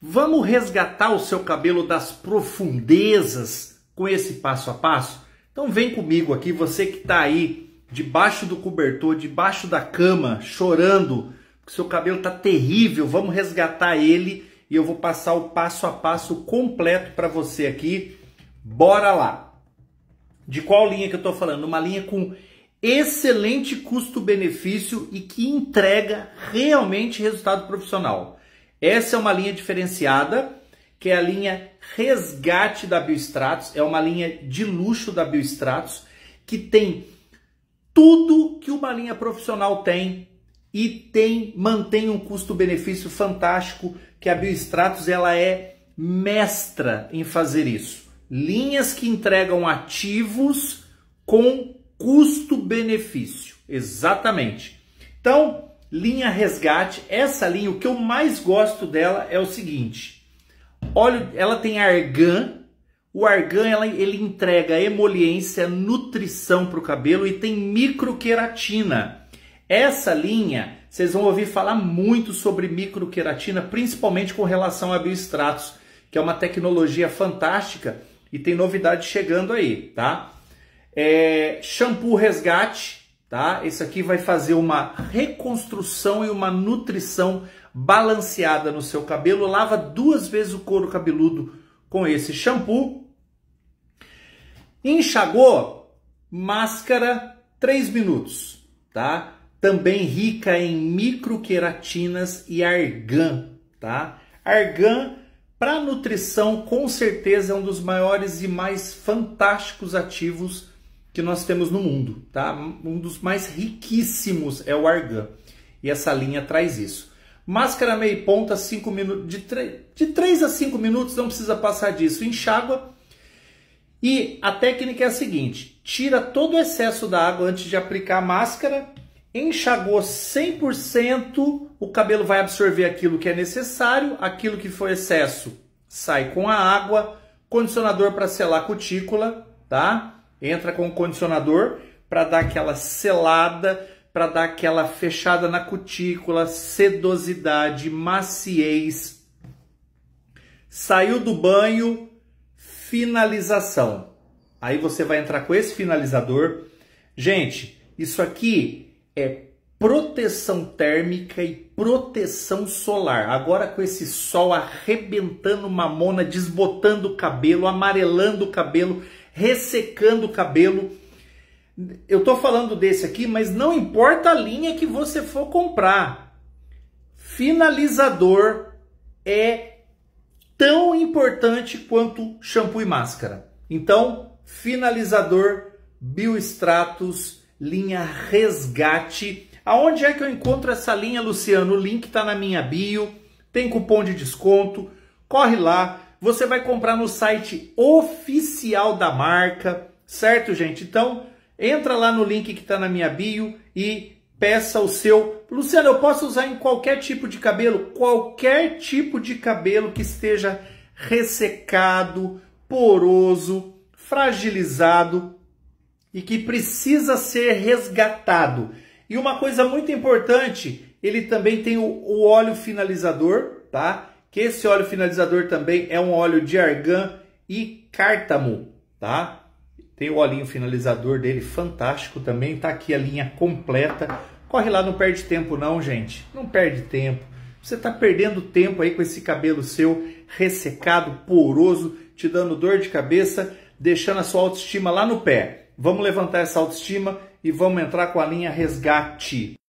Vamos resgatar o seu cabelo das profundezas com esse passo a passo? Então vem comigo aqui, você que está aí debaixo do cobertor, debaixo da cama, chorando, porque seu cabelo está terrível, vamos resgatar ele e eu vou passar o passo a passo completo para você aqui. Bora lá! De qual linha que eu estou falando? Uma linha com excelente custo-benefício e que entrega realmente resultado profissional. Essa é uma linha diferenciada, que é a linha resgate da Biostratos, é uma linha de luxo da Biostratos, que tem tudo que uma linha profissional tem e tem mantém um custo-benefício fantástico, que a Biostratos ela é mestra em fazer isso. Linhas que entregam ativos com custo-benefício. Exatamente. Então, linha resgate. Essa linha, o que eu mais gosto dela é o seguinte. Óleo, ela tem argan. O argan ela, ele entrega emoliência, nutrição para o cabelo e tem microqueratina. Essa linha, vocês vão ouvir falar muito sobre microqueratina, principalmente com relação a bioestratos, que é uma tecnologia fantástica e tem novidade chegando aí, tá? É, shampoo resgate, tá? Isso aqui vai fazer uma reconstrução e uma nutrição balanceada no seu cabelo. Lava duas vezes o couro cabeludo com esse shampoo. Enxagou, máscara 3 minutos, tá? Também rica em microqueratinas e argan, tá? Argan para nutrição com certeza é um dos maiores e mais fantásticos ativos que nós temos no mundo, tá? Um dos mais riquíssimos é o argan. E essa linha traz isso. Máscara meia ponta, cinco minutos, de, de 3 a 5 minutos, não precisa passar disso. Enxágua. E a técnica é a seguinte: tira todo o excesso da água antes de aplicar a máscara, enxagou 100%, o cabelo vai absorver aquilo que é necessário, aquilo que foi excesso sai com a água, condicionador para selar a cutícula, tá? Entra com o condicionador para dar aquela selada, para dar aquela fechada na cutícula, sedosidade, maciez. Saiu do banho, finalização. Aí você vai entrar com esse finalizador. Gente, isso aqui é proteção térmica e proteção solar. Agora com esse sol arrebentando mamona, desbotando o cabelo, amarelando o cabelo, ressecando o cabelo. Eu tô falando desse aqui, mas não importa a linha que você for comprar. Finalizador é tão importante quanto shampoo e máscara. Então, finalizador Biostratus, linha Resgate. Aonde é que eu encontro essa linha, Luciano? O link está na minha bio, tem cupom de desconto. Corre lá, você vai comprar no site oficial da marca, certo, gente? Então, entra lá no link que está na minha bio e peça o seu. Luciano, eu posso usar em qualquer tipo de cabelo? Qualquer tipo de cabelo que esteja ressecado, poroso, fragilizado e que precisa ser resgatado. E uma coisa muito importante, ele também tem o, o óleo finalizador, tá? que esse óleo finalizador também é um óleo de argan e cártamo, tá? Tem o olhinho finalizador dele fantástico também, tá aqui a linha completa. Corre lá, não perde tempo não, gente. Não perde tempo. Você tá perdendo tempo aí com esse cabelo seu ressecado, poroso, te dando dor de cabeça, deixando a sua autoestima lá no pé. Vamos levantar essa autoestima e vamos entrar com a linha resgate.